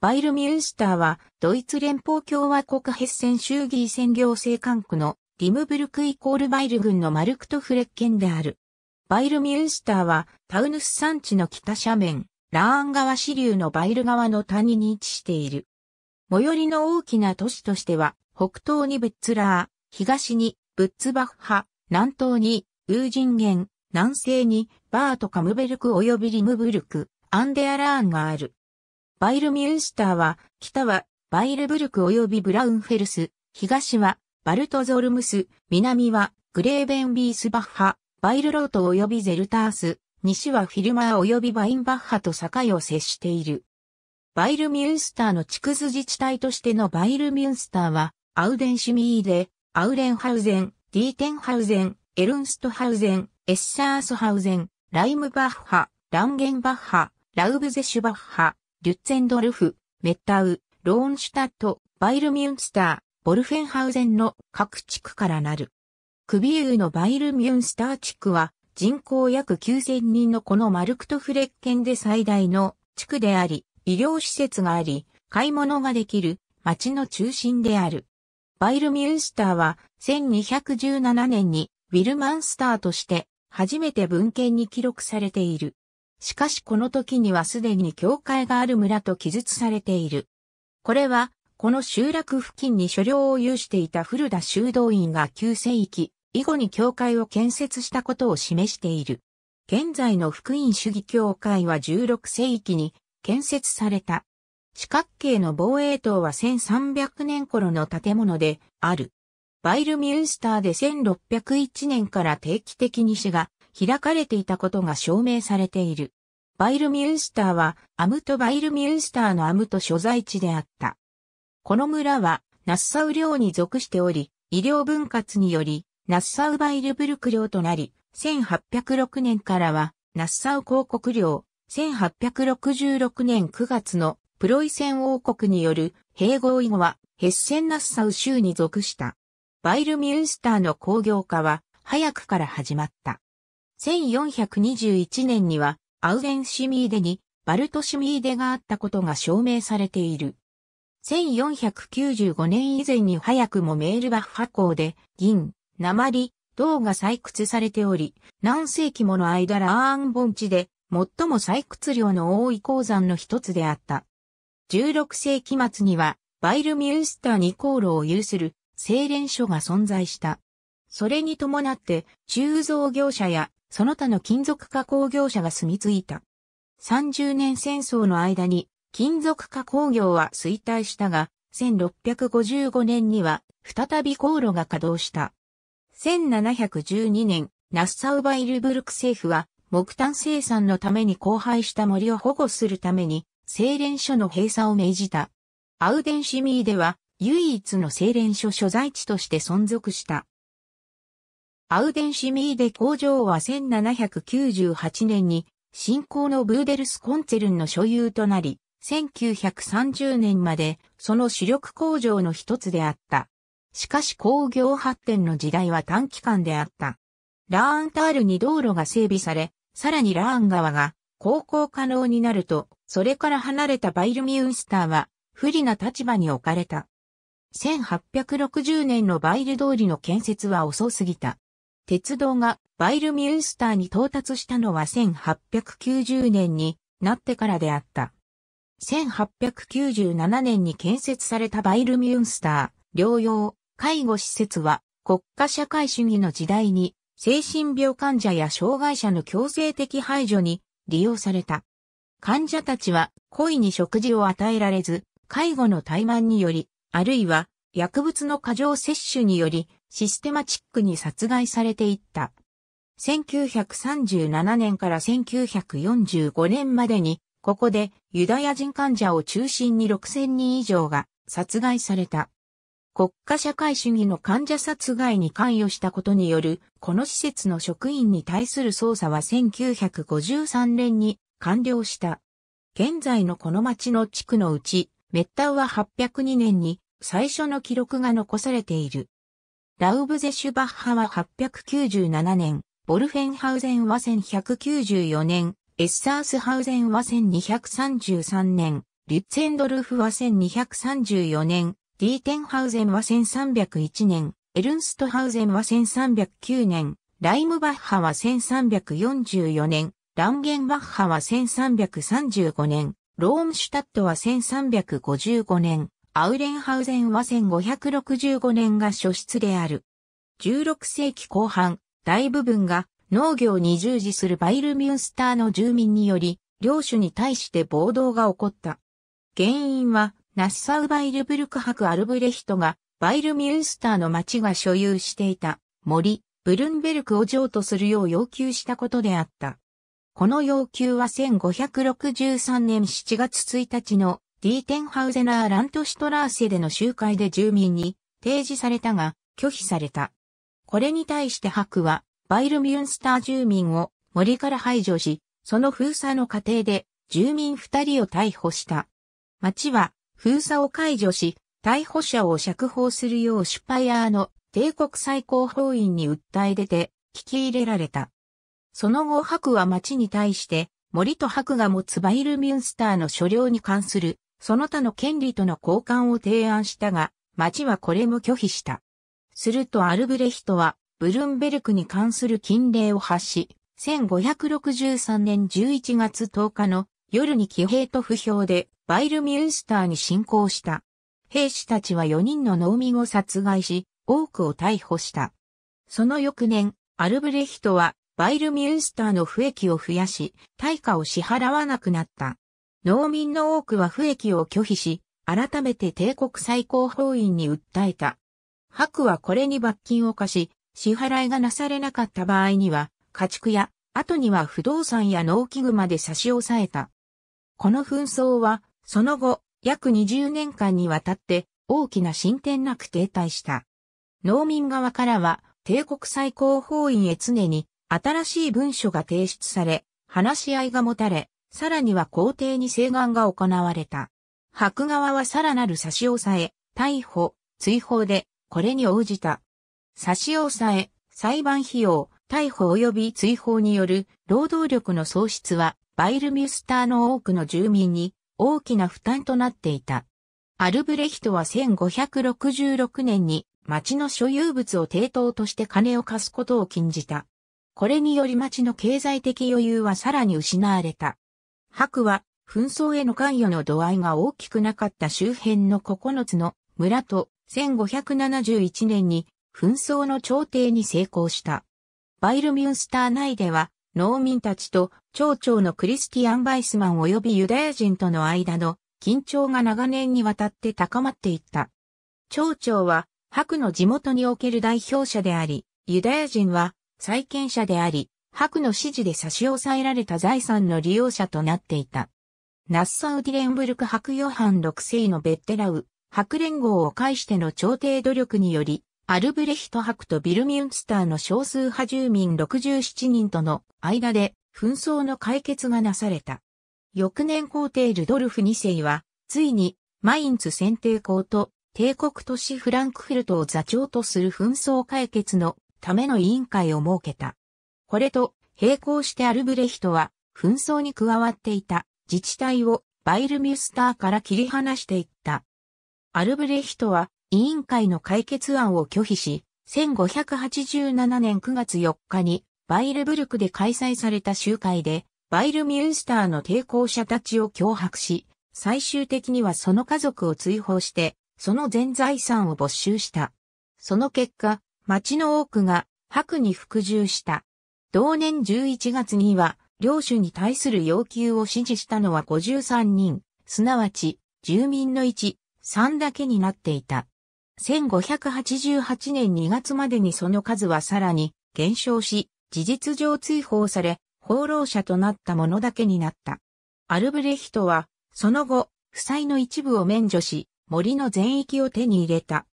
バイルミュンスターは、ドイツ連邦共和国ヘッセン州議選行政管区のリムブルクイコールバイル郡のマルクトフレッケンである。バイルミュンスターは、タウヌス山地の北斜面、ラーン川支流のバイル川の谷に位置している。最寄りの大きな都市としては、北東にブッツラー、東にブッツバッハ、南東にウージンゲン、南西にバートカムベルク及びリムブルク、アンデアラーンがある。バイルミュンスターは、北はバイルブルク及びブラウンフェルス、東はバルトゾルムス、南はグレーベンビースバッハ、バイルロート及びゼルタース、西はフィルマー及びバインバッハと境を接している。バイルミュンスターの地区図自治体としてのバイルミュンスターは、アウデンシュミーデ、アウレンハウゼン、ディーテンハウゼン、エルンストハウゼン、エッサースハウゼン、ライムバッハ、ランゲンバッハ、ラウブゼシュバッハ、リュッツェンドルフ、メッタウ、ローンシュタット、バイルミュンスター、ボルフェンハウゼンの各地区からなる。クビユーのバイルミュンスター地区は人口約9000人のこのマルクトフレッケンで最大の地区であり、医療施設があり、買い物ができる町の中心である。バイルミュンスターは1217年にウィルマンスターとして初めて文献に記録されている。しかしこの時にはすでに教会がある村と記述されている。これは、この集落付近に所領を有していた古田修道院が9世紀以後に教会を建設したことを示している。現在の福音主義教会は16世紀に建設された。四角形の防衛塔は1300年頃の建物である。バイルミュンスターで1601年から定期的に死が開かれていたことが証明されている。バイルミュンスターは、アムトバイルミュンスターのアムト所在地であった。この村は、ナッサウ領に属しており、医療分割により、ナッサウバイルブルク領となり、1806年からは、ナッサウ広告領、1866年9月のプロイセン王国による併合以後は、ヘッセンナッサウ州に属した。バイルミュンスターの工業化は、早くから始まった。1421年にはアウエンシミーデにバルトシミーデがあったことが証明されている。1495年以前に早くもメールバッハ港で銀、鉛、銅が採掘されており、何世紀もの間ラーン盆地で最も採掘量の多い鉱山の一つであった。16世紀末にはバイルミュースターに航路を有する精錬所が存在した。それに伴って鋳造業者やその他の金属加工業者が住み着いた。30年戦争の間に金属加工業は衰退したが、1655年には再び航路が稼働した。1712年、ナッサウバイルブルク政府は木炭生産のために荒廃した森を保護するために、精錬所の閉鎖を命じた。アウデンシミーでは唯一の精錬所所在地として存続した。アウデンシミーデ工場は1798年に新興のブーデルスコンツェルンの所有となり、1930年までその主力工場の一つであった。しかし工業発展の時代は短期間であった。ラーンタールに道路が整備され、さらにラーン川が航行可能になると、それから離れたバイルミュンスターは不利な立場に置かれた。1860年のバイル通りの建設は遅すぎた。鉄道がバイルミュンスターに到達したのは1890年になってからであった。1897年に建設されたバイルミュンスター、療養、介護施設は国家社会主義の時代に精神病患者や障害者の強制的排除に利用された。患者たちは故意に食事を与えられず、介護の怠慢により、あるいは薬物の過剰摂取によりシステマチックに殺害されていった。1937年から1945年までに、ここでユダヤ人患者を中心に6000人以上が殺害された。国家社会主義の患者殺害に関与したことによる、この施設の職員に対する捜査は1953年に完了した。現在のこの町の地区のうち、メッタウは802年に最初の記録が残されている。ラウブゼシュバッハは897年、ボルフェンハウゼンは1194年、エッサースハウゼンは1233年、リッツェンドルフは1234年、ディーテンハウゼンは1301年、エルンストハウゼンは1309年、ライムバッハは1344年、ランゲンバッハは1335年、ロームシュタットは1355年、アウレンハウゼンは1565年が初出である。16世紀後半、大部分が農業に従事するバイルミュンスターの住民により、領主に対して暴動が起こった。原因は、ナッサウバイルブルク博アルブレヒトが、バイルミュンスターの町が所有していた森、ブルンベルクを譲渡するよう要求したことであった。この要求は1563年7月1日のディーテンハウゼナー・ラントシュトラーセでの集会で住民に提示されたが拒否された。これに対してハクはバイルミュンスター住民を森から排除し、その封鎖の過程で住民二人を逮捕した。町は封鎖を解除し、逮捕者を釈放するようシュパイアーの帝国最高法院に訴え出て聞き入れられた。その後、白は町に対して、森と白が持つバイルミュンスターの所領に関するその他の権利との交換を提案したが、町はこれも拒否した。するとアルブレヒトは、ブルンベルクに関する禁令を発し、1563年11月10日の夜に騎兵と不評でバイルミュンスターに侵攻した。兵士たちは4人の農民を殺害し、多くを逮捕した。その翌年、アルブレヒトはバイルミュンスターの不益を増やし、対価を支払わなくなった。農民の多くは不益を拒否し、改めて帝国最高法院に訴えた。白はこれに罰金を課し、支払いがなされなかった場合には、家畜や、後には不動産や農機具まで差し押さえた。この紛争は、その後、約20年間にわたって、大きな進展なく停滞した。農民側からは、帝国最高法院へ常に、新しい文書が提出され、話し合いが持たれ、さらには皇帝に請願が行われた。白側はさらなる差し押さえ、逮捕、追放で、これに応じた。差し押さえ、裁判費用、逮捕及び追放による労働力の喪失は、バイルミュスターの多くの住民に大きな負担となっていた。アルブレヒトは1566年に町の所有物を抵当として金を貸すことを禁じた。これにより町の経済的余裕はさらに失われた。白は紛争への関与の度合いが大きくなかった周辺の9つの村と1571年に紛争の調停に成功した。バイルミュンスター内では農民たちと町長のクリスティアン・バイスマン及びユダヤ人との間の緊張が長年にわたって高まっていった。町長は白の地元における代表者であり、ユダヤ人は債権者であり、白の指示で差し押さえられた財産の利用者となっていた。ナッサウ・ディレンブルク白ヨハン6世のベッテラウ、白連合を介しての朝廷努力により、アルブレヒト白とビルミュンツターの少数派住民67人との間で紛争の解決がなされた。翌年皇帝ルドルフ2世は、ついにマインツ選定校と帝国都市フランクフルトを座長とする紛争解決のための委員会を設けた。これと並行してアルブレヒトは紛争に加わっていた自治体をバイルミュスターから切り離していった。アルブレヒトは委員会の解決案を拒否し、1587年9月4日にバイルブルクで開催された集会で、バイルミュンスターの抵抗者たちを脅迫し、最終的にはその家族を追放して、その全財産を没収した。その結果、町の多くが白に服従した。同年11月には、領主に対する要求を支持したのは53人、すなわち、住民の1、3だけになっていた。1588年2月までにその数はさらに減少し、事実上追放され、放浪者となった者だけになった。アルブレヒトは、その後、負債の一部を免除し、森の全域を手に入れた。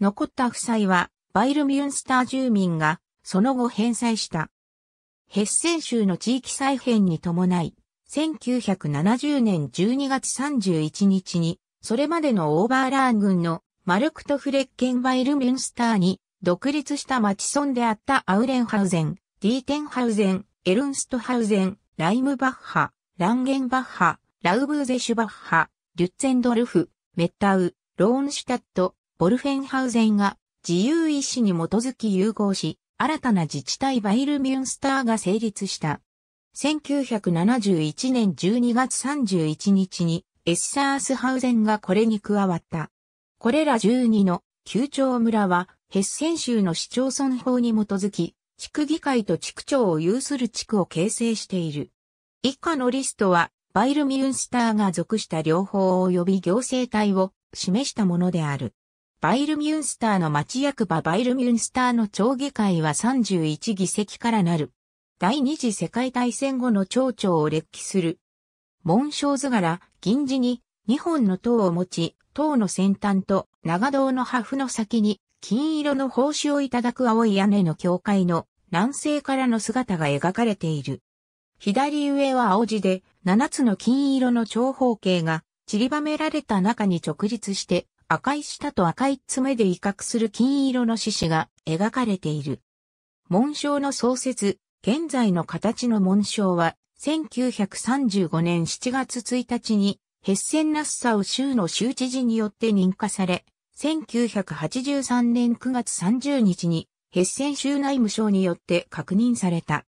残った負債は、バイルミュンスター住民が、その後返済した。ヘッセン州の地域再編に伴い、1970年12月31日に、それまでのオーバーラーン軍のマルクトフレッケンバイルミュンスターに独立した町村であったアウレンハウゼン、ディーテンハウゼン、エルンストハウゼン、ライムバッハ、ランゲンバッハ、ラウブーゼシュバッハ、リュッツェンドルフ、メッタウ、ローンシュタット、ボルフェンハウゼンが自由意志に基づき融合し、新たな自治体バイルミュンスターが成立した。1971年12月31日にエッサースハウゼンがこれに加わった。これら12の旧町村はヘッセン州の市町村法に基づき、地区議会と地区長を有する地区を形成している。以下のリストは、バイルミュンスターが属した両方及び行政体を示したものである。バイルミュンスターの町役場バイルミュンスターの町議会は31議席からなる。第二次世界大戦後の町長を列記する。紋章図柄、銀字に2本の塔を持ち、塔の先端と長胴の破風の先に金色の奉仕をいただく青い屋根の教会の南西からの姿が描かれている。左上は青字で7つの金色の長方形が散りばめられた中に直立して赤い舌と赤い爪で威嚇する金色の獅子が描かれている。紋章の創設、現在の形の紋章は、1935年7月1日に、ヘッセンナッサウ州の州知事によって認可され、1983年9月30日に、ヘッセン州内務省によって確認された。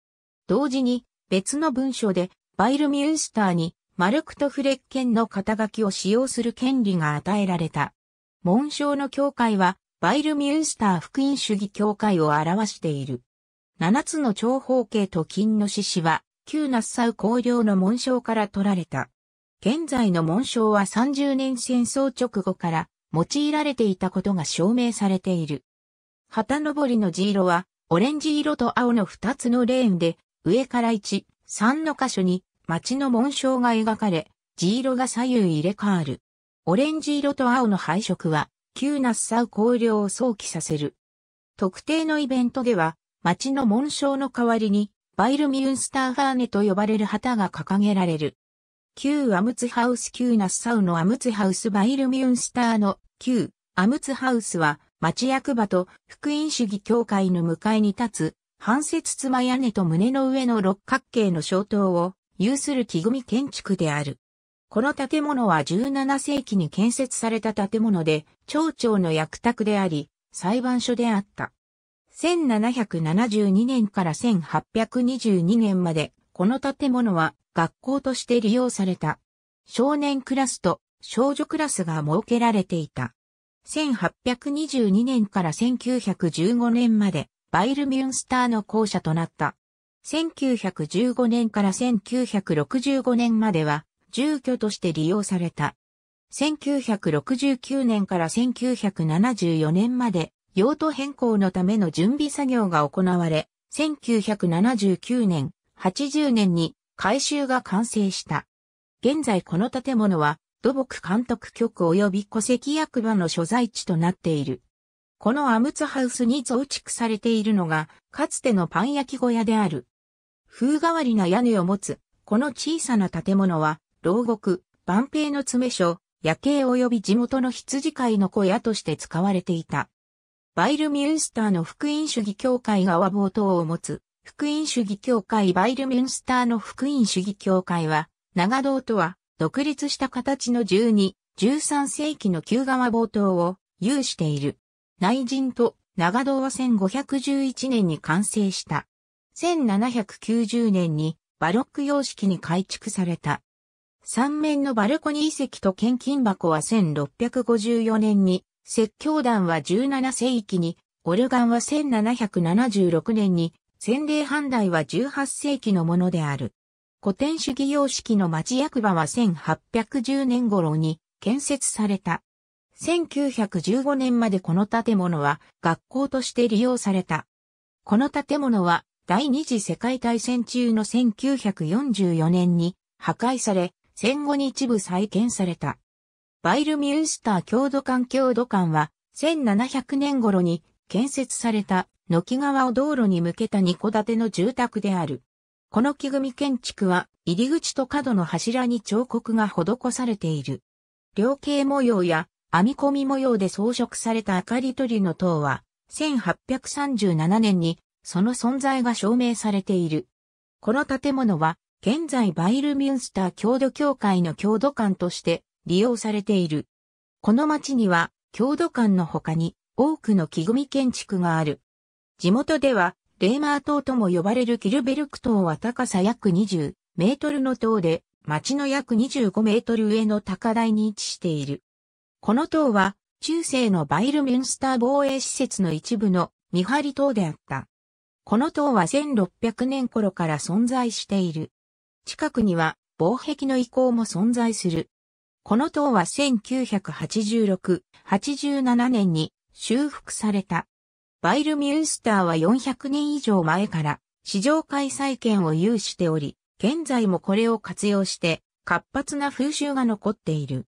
同時に、別の文書で、バイルミュンスターに、マルクト・フレッケンの肩書きを使用する権利が与えられた。紋章の教会は、バイルミュースター福音主義教会を表している。七つの長方形と金の獅子は、旧ナッサウ公領の紋章から取られた。現在の紋章は30年戦争直後から用いられていたことが証明されている。旗登りの地色は、オレンジ色と青の二つのレーンで、上から一、三の箇所に、町の紋章が描かれ、地色が左右入れ替わる。オレンジ色と青の配色は、旧ナッサウ公領を想起させる。特定のイベントでは、町の紋章の代わりに、バイルミュンスターファーネと呼ばれる旗が掲げられる。旧アムツハウス旧ナッサウのアムツハウスバイルミュンスターの旧アムツハウスは町役場と福音主義協会の向かいに立つ半節妻屋根と胸の上の六角形の小塔を有する木組建築である。この建物は17世紀に建設された建物で、町長の役宅であり、裁判所であった。1772年から1822年まで、この建物は学校として利用された。少年クラスと少女クラスが設けられていた。1822年から1915年まで、バイルミュンスターの校舎となった。1915年から1965年までは、住居として利用された。1969年から1974年まで用途変更のための準備作業が行われ、1979年、80年に改修が完成した。現在この建物は土木監督局及び戸籍役場の所在地となっている。このアムツハウスに増築されているのが、かつてのパン焼き小屋である。風変わりな屋根を持つ、この小さな建物は、牢獄、万平の詰所、夜景及び地元の羊飼いの小屋として使われていた。バイルミュンスターの福音主義教会が和冒頭を持つ、福音主義教会バイルミュンスターの福音主義教会は、長堂とは、独立した形の12、13世紀の旧川冒頭を有している。内陣と長堂は1511年に完成した。1790年にバロック様式に改築された。3面のバルコニー遺跡と献金箱は1654年に、説教団は17世紀に、オルガンは1776年に、洗礼判題は18世紀のものである。古典主義様式の町役場は1810年頃に建設された。1915年までこの建物は学校として利用された。この建物は第二次世界大戦中の1944年に破壊され、戦後に一部再建された。バイルミュースター郷土館郷土館は、1700年頃に建設された、軒川を道路に向けた二戸建ての住宅である。この木組建築は、入り口と角の柱に彫刻が施されている。両形模様や編み込み模様で装飾された明かり鳥の塔は、1837年にその存在が証明されている。この建物は現在バイルミュンスター郷土協会の郷土館として利用されている。この町には郷土館の他に多くの木組建築がある。地元ではレーマー島とも呼ばれるキルベルク島は高さ約20メートルの塔で町の約25メートル上の高台に位置している。この塔は中世のバイルミュンスター防衛施設の一部の見張り塔であった。この塔は1600年頃から存在している。近くには防壁の遺構も存在する。この塔は1986、87年に修復された。バイルミュンスターは400年以上前から市場開催権を有しており、現在もこれを活用して活発な風習が残っている。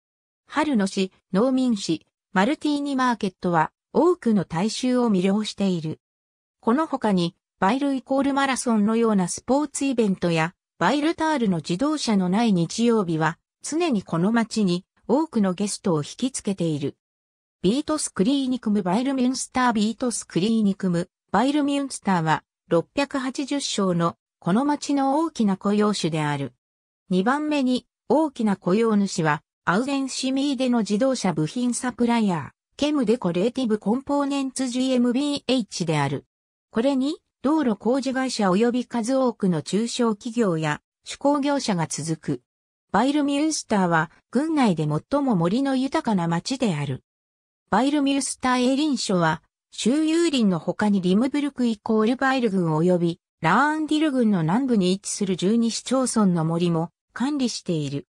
春の市、農民市、マルティーニマーケットは多くの大衆を魅了している。この他に、バイルイコールマラソンのようなスポーツイベントやバイルタールの自動車のない日曜日は、常にこの街に多くのゲストを引きつけている。ビートスクリーニクムバイルミュンスタービートスクリーニクムバイルミュンスターは680床のこの街の大きな雇用種である。2番目に大きな雇用主はアウデンシミーでの自動車部品サプライヤー、ケムデコレーティブコンポーネンツ GmbH である。これに道路工事会社及び数多くの中小企業や手工業者が続く。バイルミュンスターは、郡内で最も森の豊かな町である。バイルミュンスターエリン署は、周遊林の他にリムブルクイコールバイル郡及び、ラーンディル郡の南部に位置する12市町村の森も管理している。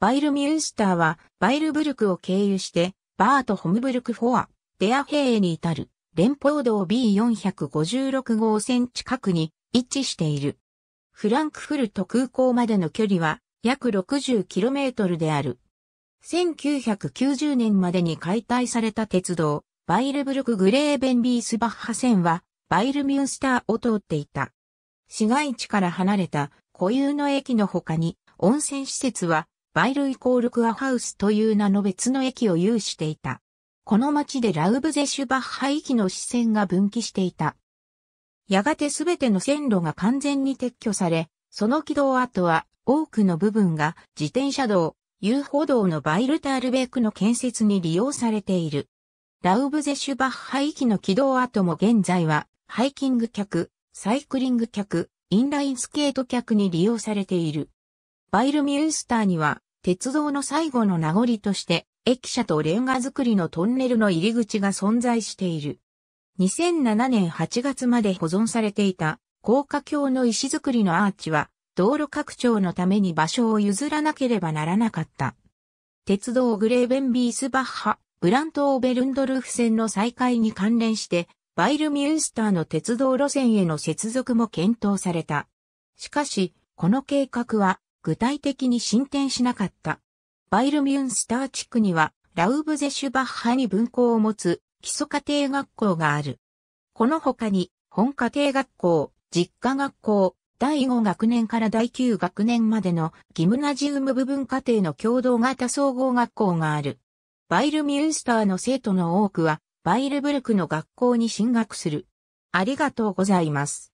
バイルミュンスターは、バイルブルクを経由して、バートホムブルクフォア、デアヘイに至る。連邦道 B456 号線近くに位置している。フランクフルト空港までの距離は約 60km である。1990年までに解体された鉄道、バイルブルク・グレーベンビースバッハ線は、バイルミュンスターを通っていた。市街地から離れた固有の駅の他に、温泉施設は、バイルイコールクアハウスという名の別の駅を有していた。この町でラウブゼシュバッハ行きの支線が分岐していた。やがてすべての線路が完全に撤去され、その軌道跡は多くの部分が自転車道、遊歩道のバイルタールベークの建設に利用されている。ラウブゼシュバッハ域の軌道跡も現在は、ハイキング客、サイクリング客、インラインスケート客に利用されている。バイルミュースターには、鉄道の最後の名残として、駅舎とレンガ造りのトンネルの入り口が存在している。2007年8月まで保存されていた高架橋の石造りのアーチは道路拡張のために場所を譲らなければならなかった。鉄道グレーベンビースバッハ、ブラント・オーベルンドルフ線の再開に関連して、バイルミュンスターの鉄道路線への接続も検討された。しかし、この計画は具体的に進展しなかった。バイルミュンスター地区には、ラウブゼシュバッハに分校を持つ基礎家庭学校がある。この他に、本家庭学校、実家学校、第5学年から第9学年までのギムナジウム部分課程の共同型総合学校がある。バイルミュンスターの生徒の多くは、バイルブルクの学校に進学する。ありがとうございます。